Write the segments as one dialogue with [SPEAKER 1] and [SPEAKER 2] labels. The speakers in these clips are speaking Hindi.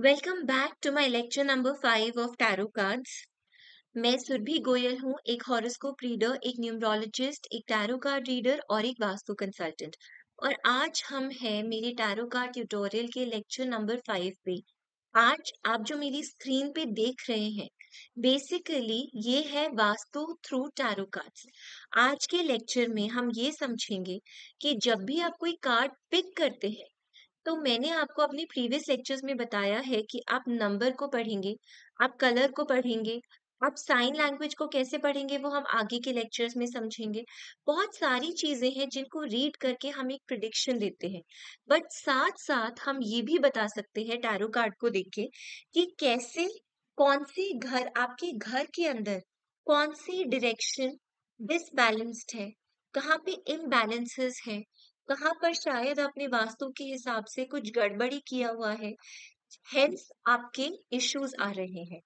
[SPEAKER 1] welcome back to my lecture number five of tarot cards मैं सुरभि गोयल हूँ एक हॉरोस्कोप रीडर एक न्यूमरोलॉजिस्ट एक टैरो कार्ड रीडर और एक वास्तु कंसल्टेंट और आज हम हैं मेरे टैरो कार्ड ट्यूटोरियल के लेक्चर नंबर फाइव पे आज आप जो मेरी स्क्रीन पे देख रहे हैं बेसिकली ये है वास्तु थ्रू टैरो कार्ड्स आज के लेक्चर में हम ये समझेंगे कि जब भी आप कोई कार्ड पिक करते हैं तो मैंने आपको अपने प्रीवियस लेक्चर्स में बताया है कि आप नंबर को पढ़ेंगे आप कलर को पढ़ेंगे आप साइन लैंग्वेज को कैसे पढ़ेंगे वो हम आगे के लेक्चर्स में समझेंगे बहुत सारी चीजें हैं जिनको रीड करके हम एक प्रिडिक्शन देते हैं बट साथ साथ हम ये भी बता सकते हैं टैरो कार्ड को देख के कि कैसे कौन से घर आपके घर के अंदर कौन सी डिरेक्शन डिसबैलेंस्ड है कहाँ पे इम्बैलेंसेस है कहाँ पर शायद आपने वास्तु के हिसाब से कुछ गड़बड़ी किया हुआ है हेंस आपके इश्यूज आ रहे हैं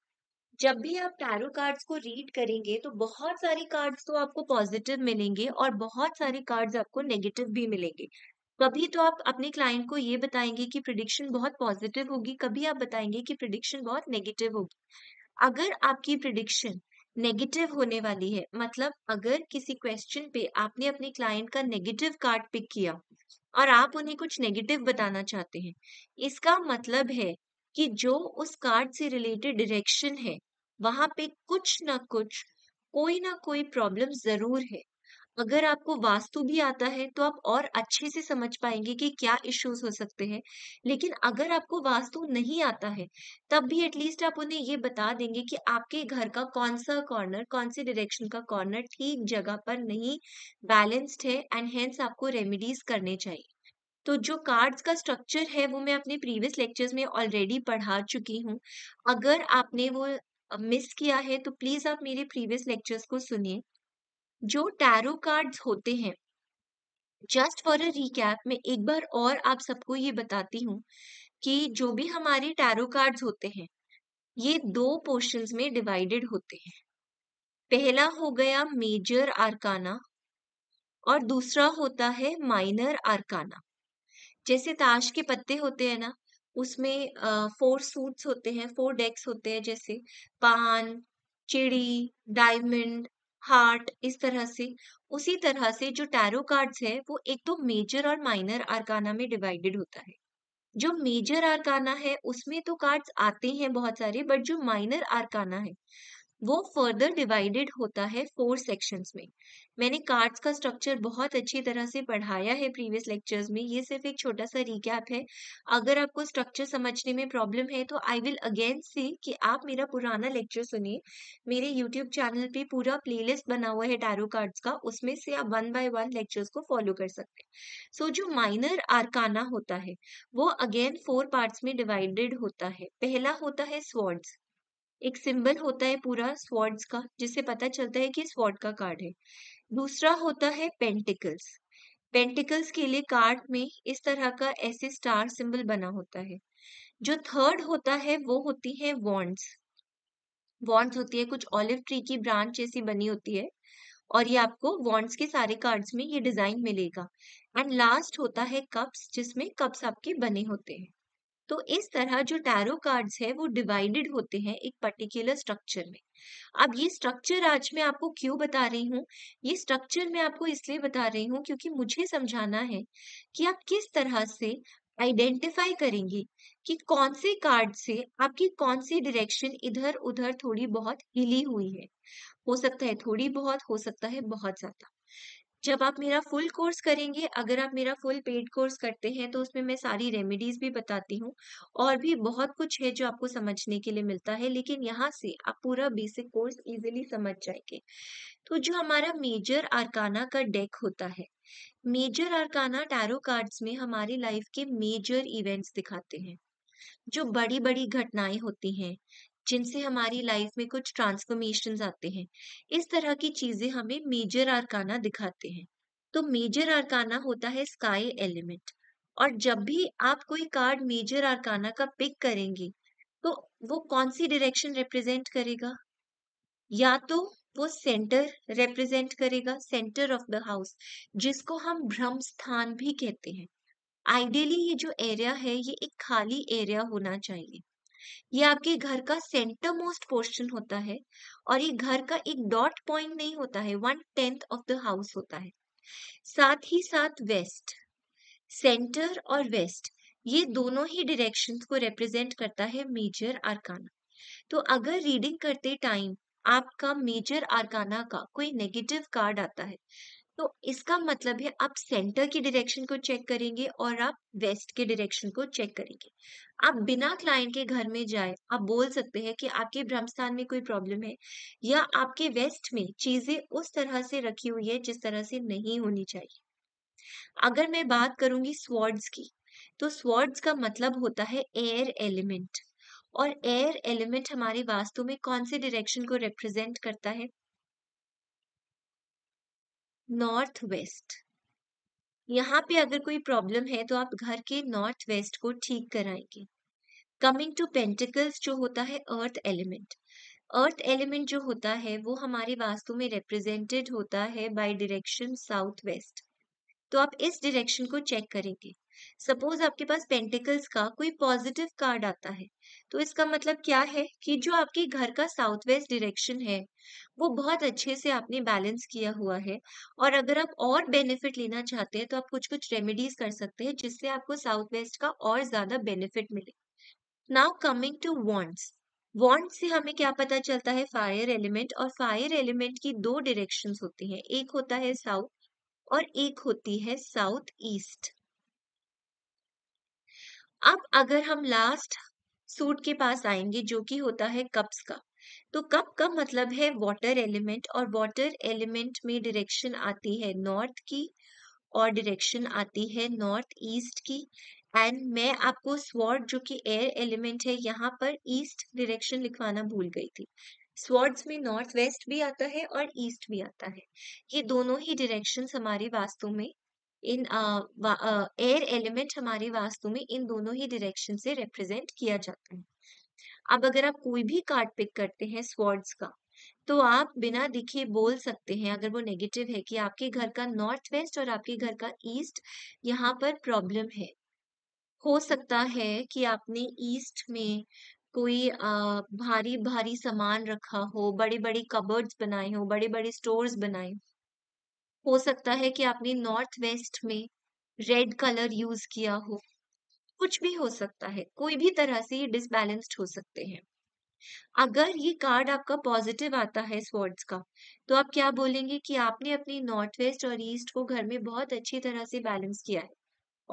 [SPEAKER 1] जब भी आप टैरो कार्ड्स को रीड करेंगे तो बहुत सारे कार्ड्स तो आपको पॉजिटिव मिलेंगे और बहुत सारे कार्ड्स आपको नेगेटिव भी मिलेंगे कभी तो आप अपने क्लाइंट को ये बताएंगे कि प्रिडिक्शन बहुत पॉजिटिव होगी कभी आप बताएंगे कि प्रिडिक्शन बहुत नेगेटिव होगी अगर आपकी प्रिडिक्शन नेगेटिव होने वाली है मतलब अगर किसी क्वेश्चन पे आपने अपने क्लाइंट का नेगेटिव कार्ड पिक किया और आप उन्हें कुछ नेगेटिव बताना चाहते हैं इसका मतलब है कि जो उस कार्ड से रिलेटेड डायरेक्शन है वहां पे कुछ ना कुछ कोई ना कोई प्रॉब्लम जरूर है अगर आपको वास्तु भी आता है तो आप और अच्छे से समझ पाएंगे कि क्या इश्यूज हो सकते हैं लेकिन अगर आपको वास्तु नहीं आता है तब भी एटलीस्ट आप उन्हें ये बता देंगे कि आपके घर का कौन सा कॉर्नर कौन से डायरेक्शन का कॉर्नर ठीक जगह पर नहीं बैलेंस्ड है एंड हेंस आपको रेमिडीज करने चाहिए तो जो कार्ड्स का स्ट्रक्चर है वो मैं अपने प्रीवियस लेक्चर्स में ऑलरेडी पढ़ा चुकी हूँ अगर आपने वो मिस किया है तो प्लीज आप मेरे प्रीवियस लेक्चर्स को सुनिए जो टैरो कार्ड्स होते हैं जस्ट फॉर अ रिकैप मैं एक बार और आप सबको ये बताती हूँ कि जो भी हमारे टैरो कार्ड्स होते हैं ये दो पोर्शंस में डिवाइडेड होते हैं पहला हो गया मेजर आरकाना और दूसरा होता है माइनर आरकाना जैसे ताश के पत्ते होते हैं ना उसमें फोर सूट्स होते हैं फोर डेक्स होते हैं जैसे पान चिड़ी डायमंड हार्ट इस तरह से उसी तरह से जो टैरो कार्ड्स है वो एक तो मेजर और माइनर आरकाना में डिवाइडेड होता है जो मेजर आरकाना है उसमें तो कार्ड्स आते हैं बहुत सारे बट जो माइनर आरकाना है वो फर्दर डिवाइडेड होता है फोर सेक्शंस में मैंने कार्ड्स का स्ट्रक्चर बहुत अच्छी तरह से पढ़ाया है प्रीवियस लेक्चर्स में ये सिर्फ एक छोटा सा रिकैप है अगर आपको स्ट्रक्चर समझने में प्रॉब्लम है तो आई विल अगेन सी कि आप मेरा पुराना लेक्चर सुनिए मेरे यूट्यूब चैनल पे पूरा प्लेलिस्ट बना हुआ है टैरो कार्ड्स का उसमें से आप वन बाय वन लेक्चर्स को फॉलो कर सकते हैं सो so, जो माइनर आरकाना होता है वो अगेन फोर पार्ट्स में डिवाइडेड होता है पहला होता है स्वर्ड्स एक सिंबल होता है पूरा स्वॉर्ड्स का जिससे पता चलता है कि स्वॉर्ड का कार्ड है दूसरा होता है पेंटिकल्स पेंटिकल्स के लिए कार्ड में इस तरह का ऐसे स्टार सिंबल बना होता है जो थर्ड होता है वो होती है वॉन्ड्स वॉन्ड्स होती है कुछ ऑलिव ट्री की ब्रांच ऐसी बनी होती है और ये आपको वॉन्ड्स के सारे कार्ड्स में ये डिजाइन मिलेगा एंड लास्ट होता है कप्स जिसमें कप्स आपके बने होते हैं तो इस तरह जो टैरो कार्ड्स है वो डिवाइडेड होते हैं एक पर्टिकुलर स्ट्रक्चर में अब ये स्ट्रक्चर आज मैं आपको क्यों बता रही हूँ ये स्ट्रक्चर मैं आपको इसलिए बता रही हूँ क्योंकि मुझे समझाना है कि आप किस तरह से आइडेंटिफाई करेंगे कि कौन से कार्ड से आपकी कौन सी डायरेक्शन इधर उधर थोड़ी बहुत हिली हुई है हो सकता है थोड़ी बहुत हो सकता है बहुत ज्यादा जब आप मेरा फुल कोर्स करेंगे अगर आप मेरा फुल पेड कोर्स करते हैं तो उसमें मैं सारी रेमेडीज भी बताती हूँ और भी बहुत कुछ है जो आपको समझने के लिए मिलता है लेकिन यहाँ से आप पूरा बेसिक कोर्स इजीली समझ जाएंगे तो जो हमारा मेजर आरकाना का डेक होता है मेजर आरकाना टैरो कार्ड्स में हमारी लाइफ के मेजर इवेंट्स दिखाते हैं जो बड़ी बड़ी घटनाएं होती हैं जिनसे हमारी लाइफ में कुछ ट्रांसफॉर्मेशन आते हैं इस तरह की चीजें हमें मेजर आरकाना दिखाते हैं तो मेजर आरकाना होता है स्काई एलिमेंट और जब भी आप कोई कार्ड मेजर आरकाना का पिक करेंगे तो वो कौन सी डायरेक्शन रिप्रेजेंट करेगा या तो वो सेंटर रिप्रेजेंट करेगा सेंटर ऑफ द हाउस जिसको हम भ्रम स्थान भी कहते हैं आइडियली ये जो एरिया है ये एक खाली एरिया होना चाहिए ये आपके घर का सेंटर मोस्ट पोर्शन होता है और ये घर का एक डॉट पॉइंट नहीं होता है one tenth of the house होता है साथ ही साथ वेस्ट सेंटर और वेस्ट ये दोनों ही डायरेक्शंस को रिप्रेजेंट करता है मेजर आरकाना तो अगर रीडिंग करते टाइम आपका मेजर आरकाना का कोई नेगेटिव कार्ड आता है तो इसका मतलब है आप सेंटर की डायरेक्शन को चेक करेंगे और आप वेस्ट के डायरेक्शन को चेक करेंगे आप बिना क्लाइंट के घर में जाए आप बोल सकते हैं कि आपके ब्रह्मस्थान में कोई प्रॉब्लम है या आपके वेस्ट में चीजें उस तरह से रखी हुई है जिस तरह से नहीं होनी चाहिए अगर मैं बात करूंगी स्वर्ड्स की तो स्वर्ड्स का मतलब होता है एयर एलिमेंट और एयर एलिमेंट हमारे वास्तु में कौन से डायरेक्शन को रिप्रेजेंट करता है नॉर्थ वेस्ट यहाँ पे अगर कोई प्रॉब्लम है तो आप घर के नॉर्थ वेस्ट को ठीक कराएंगे कमिंग टू पेंटिकल्स जो होता है अर्थ एलिमेंट अर्थ एलिमेंट जो होता है वो हमारे वास्तु में रिप्रेजेंटेड होता है बाय डायरेक्शन साउथ वेस्ट तो आप इस डायरेक्शन को चेक करेंगे सपोज आपके पास पेंटिकल्स का कोई पॉजिटिव कार्ड आता है तो इसका मतलब क्या है कि जो आपके घर का साउथ वेस्ट डिरेक्शन है वो बहुत अच्छे से आपने बैलेंस किया हुआ है और अगर आप और बेनिफिट लेना चाहते हैं तो आप कुछ कुछ रेमेडीज कर सकते हैं जिससे आपको साउथ वेस्ट का और ज्यादा बेनिफिट मिले now coming to wands wand से हमें क्या पता चलता है फायर एलिमेंट और फायर एलिमेंट की दो डिरेक्शन होती हैं एक होता है साउथ और एक होती है साउथ ईस्ट अब अगर हम लास्ट सूट के पास आएंगे जो कि होता है कप्स का तो कप का मतलब है वाटर एलिमेंट और वाटर एलिमेंट में डायरेक्शन आती है नॉर्थ की और डायरेक्शन आती है नॉर्थ ईस्ट की एंड मैं आपको स्वॉर्ड जो कि एयर एलिमेंट है यहाँ पर ईस्ट डायरेक्शन लिखवाना भूल गई थी स्वॉर्ड्स में नॉर्थ वेस्ट भी आता है और ईस्ट भी आता है ये दोनों ही डायरेक्शन हमारे वास्तु में इन एयर एलिमेंट हमारे वास्तु में इन दोनों ही डायरेक्शन से रिप्रेजेंट किया जाता है अब अगर आप कोई भी कार्ड पिक करते हैं स्वाड्स का तो आप बिना दिखे बोल सकते हैं अगर वो नेगेटिव है कि आपके घर का नॉर्थ वेस्ट और आपके घर का ईस्ट यहाँ पर प्रॉब्लम है हो सकता है कि आपने ईस्ट में कोई भारी भारी सामान रखा हो बड़े बड़े कबर्ड्स बनाए हो बड़े बड़े स्टोर्स बनाए हो हो सकता है कि आपने नॉर्थ वेस्ट में रेड कलर यूज किया हो कुछ भी हो सकता है कोई भी तरह से ये डिसबैलेंस्ड हो सकते हैं अगर ये कार्ड आपका पॉजिटिव आता है स्वर्ड्स का तो आप क्या बोलेंगे कि आपने अपनी नॉर्थ वेस्ट और ईस्ट को घर में बहुत अच्छी तरह से बैलेंस किया है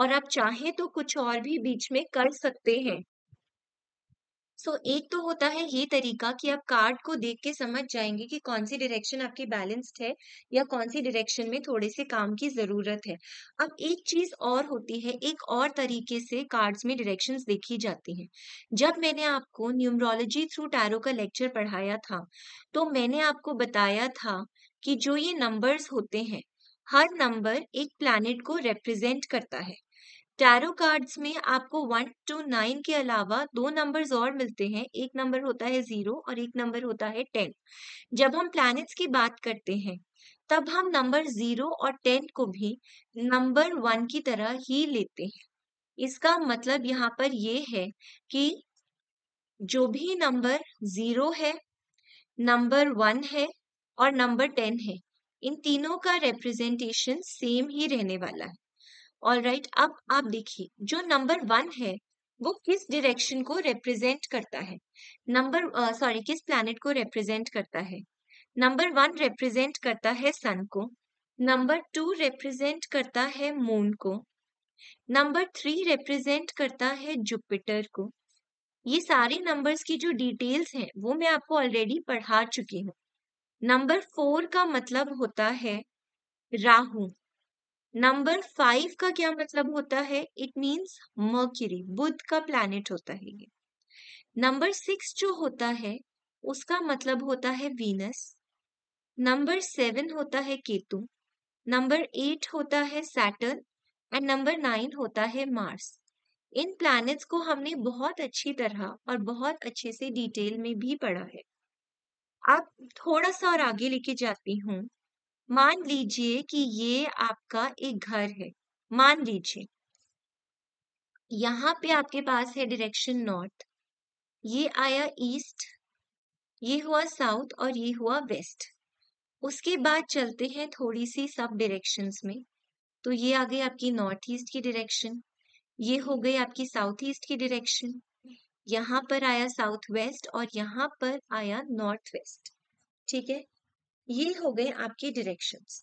[SPEAKER 1] और आप चाहें तो कुछ और भी बीच में कर सकते हैं सो एक तो होता है ये तरीका कि आप कार्ड को देख के समझ जाएंगे कि कौन सी डायरेक्शन आपकी बैलेंस्ड है या कौन सी डायरेक्शन में थोड़े से काम की जरूरत है अब एक चीज और होती है एक और तरीके से कार्ड्स में डायरेक्शंस देखी जाती हैं जब मैंने आपको न्यूमरोलॉजी थ्रू टैरो का लेक्चर पढ़ाया था तो मैंने आपको बताया था कि जो ये नंबर्स होते हैं हर नंबर एक प्लानिट को रिप्रेजेंट करता है टैरो कार्ड्स में आपको वन टू नाइन के अलावा दो नंबर्स और मिलते हैं एक नंबर होता है जीरो और एक नंबर होता है टेन जब हम प्लैनेट्स की बात करते हैं तब हम नंबर जीरो और टेन को भी नंबर वन की तरह ही लेते हैं इसका मतलब यहाँ पर ये है कि जो भी नंबर जीरो है नंबर वन है और नंबर टेन है इन तीनों का रिप्रेजेंटेशन सेम ही रहने वाला है ऑल राइट अब आप देखिए जो नंबर वन है वो किस डिरेक्शन को रिप्रेजेंट करता है नंबर सॉरी uh, किस प्लैनेट को रिप्रेजेंट करता है नंबर वन रिप्रेजेंट करता है सन को नंबर टू रिप्रेजेंट करता है मून को नंबर थ्री रिप्रेजेंट करता है जुपिटर को ये सारे नंबर्स की जो डिटेल्स हैं वो मैं आपको ऑलरेडी पढ़ा चुकी हूँ नंबर फोर का मतलब होता है राहु नंबर फाइव का क्या मतलब होता है इट मींस मर्क्यूरी बुद्ध का प्लैनेट होता है ये नंबर सिक्स जो होता है उसका मतलब होता है वीनस नंबर सेवन होता है केतु नंबर एट होता है सैटर्न एंड नंबर नाइन होता है मार्स इन प्लैनेट्स को हमने बहुत अच्छी तरह और बहुत अच्छे से डिटेल में भी पढ़ा है अब थोड़ा सा और आगे लेके जाती हूँ मान लीजिए कि ये आपका एक घर है मान लीजिए यहाँ पे आपके पास है डायरेक्शन नॉर्थ ये आया ईस्ट ये हुआ साउथ और ये हुआ वेस्ट उसके बाद चलते हैं थोड़ी सी सब डायरेक्शंस में तो ये आ गई आपकी नॉर्थ ईस्ट की डायरेक्शन ये हो गई आपकी साउथ ईस्ट की डायरेक्शन यहाँ पर आया साउथ वेस्ट और यहाँ पर आया नॉर्थ वेस्ट ठीक है ये हो गए आपके डायरेक्शंस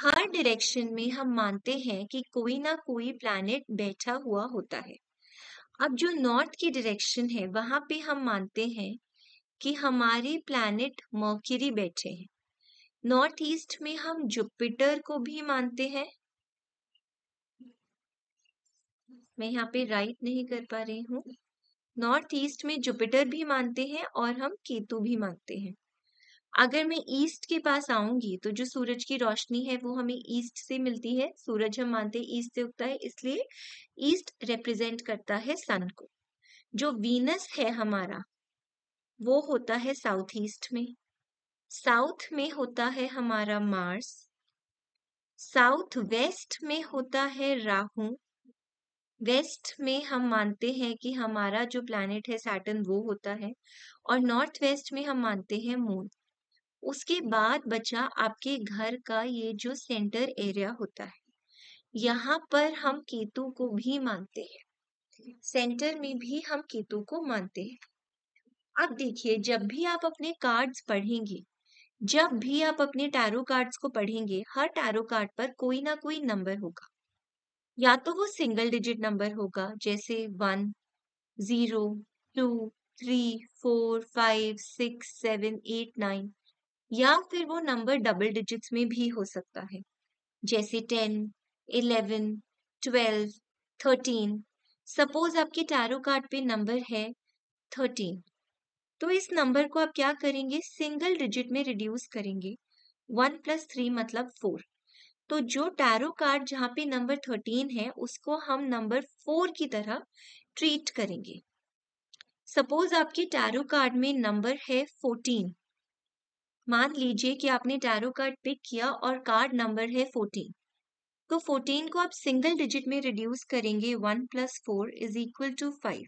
[SPEAKER 1] हर डायरेक्शन में हम मानते हैं कि कोई ना कोई प्लैनेट बैठा हुआ होता है अब जो नॉर्थ की डायरेक्शन है वहां पे हम मानते हैं कि हमारे प्लैनेट मर्क्यूरी बैठे हैं नॉर्थ ईस्ट में हम जुपिटर को भी मानते हैं मैं यहाँ पे राइट नहीं कर पा रही हूँ नॉर्थ ईस्ट में जुपिटर भी मानते हैं और हम केतु भी मानते हैं अगर मैं ईस्ट के पास आऊंगी तो जो सूरज की रोशनी है वो हमें ईस्ट से मिलती है सूरज हम मानते हैं ईस्ट से उगता है इसलिए ईस्ट रिप्रेजेंट करता है सन को जो वीनस है हमारा वो होता है साउथ ईस्ट में साउथ में होता है हमारा मार्स साउथ वेस्ट में होता है राहु वेस्ट में हम मानते हैं कि हमारा जो प्लानट है सैटर्न वो होता है और नॉर्थ वेस्ट में हम मानते हैं मून उसके बाद बचा आपके घर का ये जो सेंटर एरिया होता है यहाँ पर हम केतु को भी मानते हैं सेंटर में भी हम केतु को मानते हैं अब देखिए जब भी आप अपने कार्ड्स पढ़ेंगे जब भी आप अपने टैरो कार्ड्स को पढ़ेंगे हर टैरो कार्ड पर कोई ना कोई नंबर होगा या तो वो सिंगल डिजिट नंबर होगा जैसे one zero two three four five six seven eight nine या फिर वो नंबर डबल डिजिट्स में भी हो सकता है जैसे ten eleven twelve thirteen suppose आपके टैरो कार्ड पे नंबर है थर्टीन तो इस नंबर को आप क्या करेंगे सिंगल डिजिट में रिड्यूस करेंगे वन प्लस थ्री मतलब फोर तो जो टैरो कार्ड जहाँ पे नंबर थर्टीन है उसको हम नंबर फोर की तरह ट्रीट करेंगे सपोज आपके टैरो कार्ड में नंबर है फोर्टीन मान लीजिए कि आपने टैरो कार्ड पिक किया और कार्ड नंबर है फोर्टीन तो फोर्टीन को आप सिंगल डिजिट में रिड्यूस करेंगे one plus four is equal to five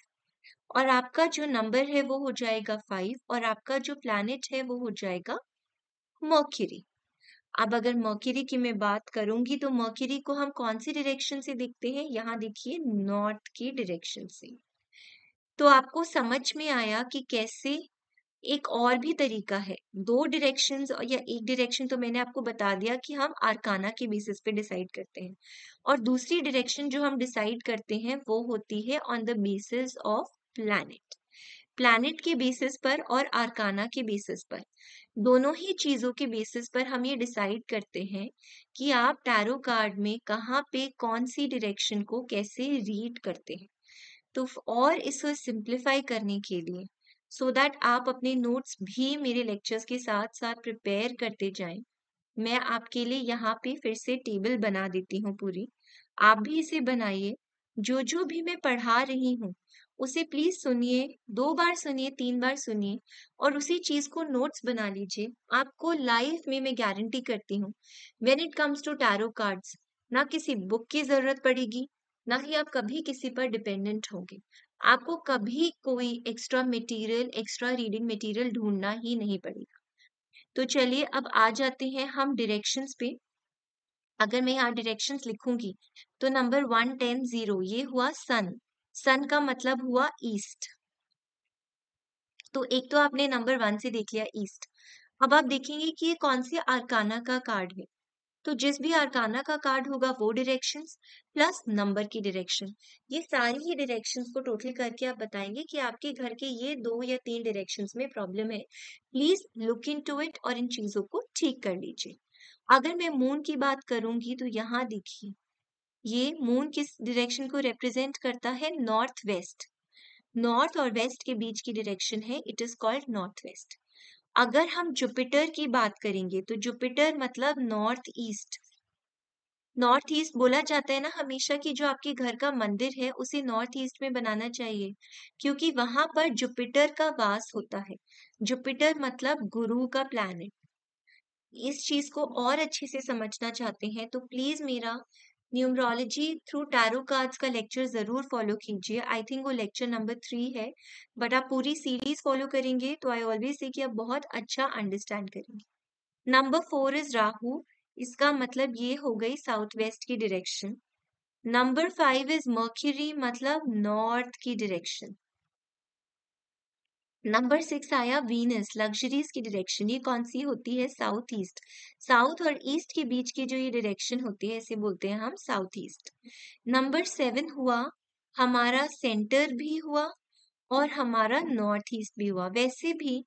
[SPEAKER 1] और आपका जो नंबर है वो हो जाएगा फाइव और आपका जो प्लानिट है वो हो जाएगा मर्क्यूरी अब अगर मर्क्यूरी की मैं बात करूंगी तो मर्क्यूरी को हम कौन सी डायरेक्शन से देखते हैं यहाँ देखिए नॉर्थ की डायरेक्शन से तो आपको समझ में आया कि कैसे एक और भी तरीका है दो डायरेक्शन या एक डायरेक्शन तो मैंने आपको बता दिया कि हम आरकाना के बेसिस पे डिसाइड करते हैं और दूसरी डायरेक्शन जो हम डिसाइड करते हैं वो होती है on the basis of planet planet के बेसिस पर और आरकाना के बेसिस पर दोनों ही चीज़ों के बेसिस पर हम ये डिसाइड करते हैं कि आप टैरो कार्ड में कहाँ पे कौन सी डायरेक्शन को कैसे रीड करते हैं तो और इसको सिंप्लीफाई करने के लिए सो so दैट आप अपने नोट्स भी मेरे लेक्चर्स के साथ साथ प्रिपेयर करते जाएं मैं आपके लिए यहाँ पे फिर से टेबल बना देती हूँ पूरी आप भी इसे बनाइए जो जो भी मैं पढ़ा रही हूँ उसे प्लीज सुनिए दो बार सुनिए तीन बार सुनिए और उसी चीज को नोट्स बना लीजिए आपको लाइफ में मैं गारंटी करती हूँ when it comes to tarot cards ना किसी बुक की जरूरत पड़ेगी ना ही आप कभी किसी पर डिपेंडेंट होंगे आपको कभी कोई extra material extra reading material ढूंढना ही नहीं पड़ेगा तो चलिए अब आ जाते हैं हम डिरेक्शंस पे अगर मैं यहाँ डिरेक्शन लिखूंगी तो नंबर वन टेन जीरो ये हुआ सन सन का मतलब हुआ ईस्ट तो एक तो आपने नंबर वन से देख लिया ईस्ट अब आप देखेंगे कि ये कौन से आरकाना का कार्ड है तो जिस भी अरकाना का कार्ड होगा वो डायरेक्शन प्लस नंबर की डायरेक्शन ये सारी ही डायरेक्शन को टोटल करके आप बताएंगे कि आपके घर के ये दो या तीन डायरेक्शन में प्रॉब्लम है please look into it और इन चीजों को ठीक कर लीजिए अगर मैं मून की बात करूंगी तो यहाँ देखिए ये मून किस डायरेक्शन को रिप्रेजेंट करता है नॉर्थ वेस्ट नॉर्थ और वेस्ट के बीच की डायरेक्शन है it is called north west अगर हम जुपिटर की बात करेंगे तो जुपिटर मतलब नॉर्थ ईस्ट नॉर्थ ईस्ट बोला जाता है ना हमेशा कि जो आपके घर का मंदिर है उसे नॉर्थ ईस्ट में बनाना चाहिए क्योंकि वहां पर जुपिटर का वास होता है जुपिटर मतलब गुरु का प्लैनेट इस चीज को और अच्छे से समझना चाहते हैं तो प्लीज मेरा न्यूमरोलॉजी थ्रू टैरो कार्ड्स का लेक्चर ज़रूर फॉलो कीजिए आई थिंक वो लेक्चर नंबर थ्री है बट आप पूरी सीरीज फॉलो करेंगे तो आई ऑलवेज से कि आप बहुत अच्छा अंडरस्टैंड करेंगे नंबर फोर इज राहु इसका मतलब ये हो गई साउथ वेस्ट की direction number five is Mercury मतलब नॉर्थ की डायरेक्शन नंबर सिक्स आया वीनस लग्जरीज की डायरेक्शन ये कौन सी होती है साउथ ईस्ट साउथ और ईस्ट के बीच की जो ये डायरेक्शन होती है इसे बोलते हैं हम साउथ ईस्ट नंबर सेवन हुआ हमारा सेंटर भी हुआ और हमारा नॉर्थ ईस्ट भी हुआ वैसे भी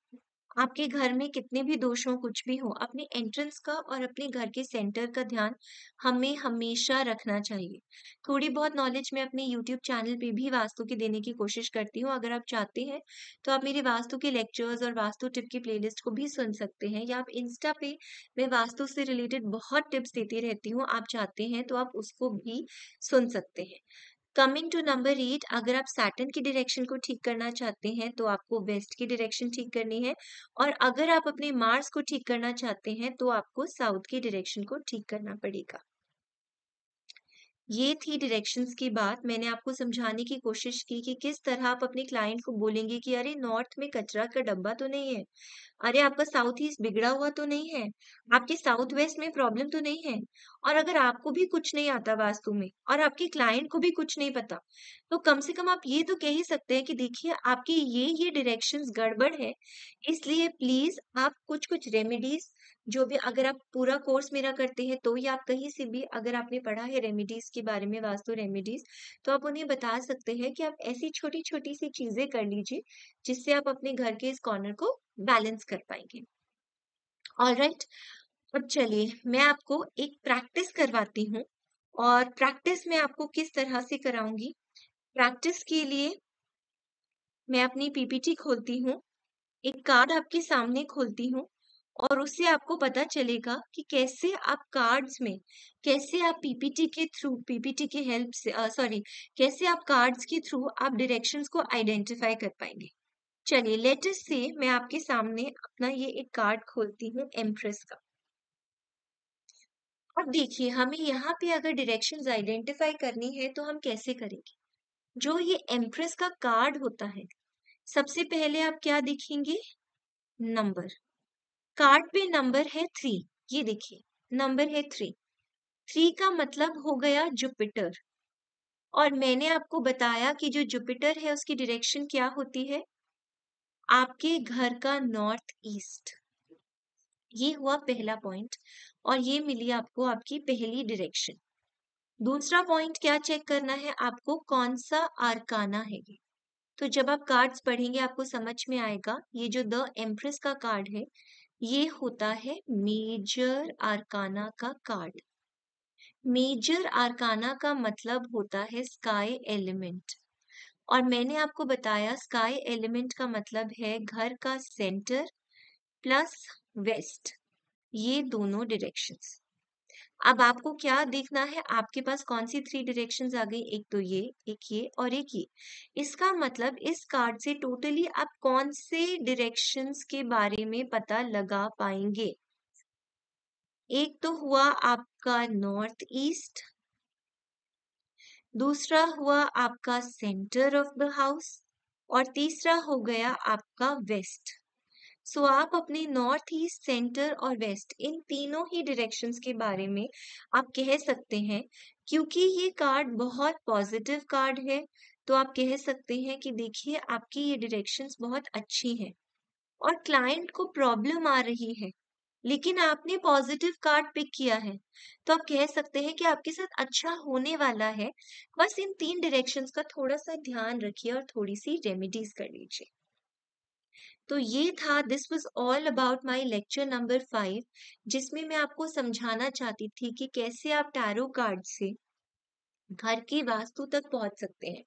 [SPEAKER 1] आपके घर में कितने भी दोष हों कुछ भी हो अपने एंट्रेंस का और अपने घर के सेंटर का ध्यान हमें हमेशा रखना चाहिए थोड़ी बहुत नॉलेज मैं अपने यूट्यूब चैनल पे भी वास्तु की देने की कोशिश करती हूँ अगर आप चाहते हैं तो आप मेरे वास्तु के लेक्चर्स और वास्तु टिप की प्ले को भी सुन सकते हैं या आप इंस्टा पे मैं वास्तु से रिलेटेड बहुत टिप्स देती रहती हूँ आप चाहते हैं तो आप उसको भी सुन सकते हैं कमिंग टू नंबर एट अगर आप सैटन की डायरेक्शन को ठीक करना चाहते हैं तो आपको वेस्ट की डायरेक्शन ठीक करनी है और अगर आप अपने मार्स को ठीक करना चाहते हैं तो आपको साउथ की डायरेक्शन को ठीक करना पड़ेगा ये थी डायरेक्शंस की बात मैंने आपको समझाने की कोशिश की कि किस तरह आप अपने क्लाइंट को बोलेंगे कि अरे नॉर्थ में कचरा का डब्बा तो नहीं है अरे आपका साउथ ईस्ट बिगड़ा हुआ तो नहीं है आपके साउथ वेस्ट में प्रॉब्लम तो नहीं है और अगर आपको भी कुछ नहीं आता वास्तु में और आपके क्लाइंट को भी कुछ नहीं पता तो कम से कम आप ये तो कह ही सकते हैं कि देखिए आपकी ये ये डायरेक्शन गड़बड़ है इसलिए प्लीज आप कुछ कुछ रेमेडीज जो भी अगर आप पूरा कोर्स मेरा करते हैं तो या आप कहीं से भी अगर आपने पढ़ा है रेमेडीज के बारे में वास्तु रेमेडीज तो आप उन्हें बता सकते हैं कि आप ऐसी छोटी छोटी सी चीजें कर लीजिए जिससे आप अपने घर के इस कॉर्नर को बैलेंस कर पाएंगे ऑल राइट अब चलिए मैं आपको एक प्रैक्टिस करवाती हूँ और प्रैक्टिस में आपको किस तरह से कराऊंगी प्रैक्टिस के लिए मैं अपनी पीपीटी खोलती हूँ एक कार्ड आपके सामने खोलती हूँ और उससे आपको पता चलेगा कि कैसे आप कार्ड्स में कैसे आप पीपीटी के थ्रू पीपीटी के हेल्प से सॉरी कैसे आप कार्ड्स के थ्रू आप डायरेक्शंस को आइडेंटिफाई कर पाएंगे चलिए लेटेस्ट से मैं आपके सामने अपना ये एक कार्ड खोलती हूँ एम्प्रेस का अब देखिए हमें यहाँ पे अगर डिरेक्शन आइडेंटिफाई करनी है तो हम कैसे करेंगे जो ये एम्प्रेस का कार्ड होता है सबसे पहले आप क्या देखेंगे नंबर कार्ड पे नंबर है थ्री ये देखिए नंबर है थ्री थ्री का मतलब हो गया जुपिटर और मैंने आपको बताया कि जो जुपिटर है उसकी डायरेक्शन क्या होती है आपके घर का नॉर्थ ईस्ट ये हुआ पहला पॉइंट और ये मिली आपको आपकी पहली डायरेक्शन दूसरा पॉइंट क्या चेक करना है आपको कौन सा आरकाना है ये तो जब आप कार्ड्स पढ़ेंगे आपको समझ में आएगा ये जो द एम्प्रेस का कार्ड है ये होता है मेजर आरकाना का कार्ड मेजर आरकाना का मतलब होता है स्काई एलिमेंट और मैंने आपको बताया स्काई एलिमेंट का मतलब है घर का सेंटर प्लस वेस्ट ये दोनों डायरेक्शंस अब आपको क्या देखना है आपके पास कौन सी थ्री डायरेक्शंस आ गई एक तो ये एक ये और एक ये इसका मतलब इस कार्ड से टोटली आप कौन से डायरेक्शंस के बारे में पता लगा पाएंगे एक तो हुआ आपका नॉर्थ ईस्ट दूसरा हुआ आपका सेंटर ऑफ द हाउस और तीसरा हो गया आपका वेस्ट सो so, आप अपने नॉर्थ ईस्ट सेंटर और वेस्ट इन तीनों ही डायरेक्शंस के बारे में आप कह सकते हैं क्योंकि ये कार्ड बहुत पॉजिटिव कार्ड है तो आप कह सकते हैं कि देखिए आपकी ये डायरेक्शंस बहुत अच्छी हैं और क्लाइंट को प्रॉब्लम आ रही है लेकिन आपने पॉजिटिव कार्ड पिक किया है तो आप कह सकते हैं कि आपके साथ अच्छा होने वाला है बस इन तीन डायरेक्शंस का थोड़ा सा ध्यान रखिए और थोड़ी सी रेमेडीज कर लीजिए तो ये था this was all about my lecture number five जिसमें मैं आपको समझाना चाहती थी कि कैसे आप टैरो कार्ड से घर की वास्तु तक पहुंच सकते हैं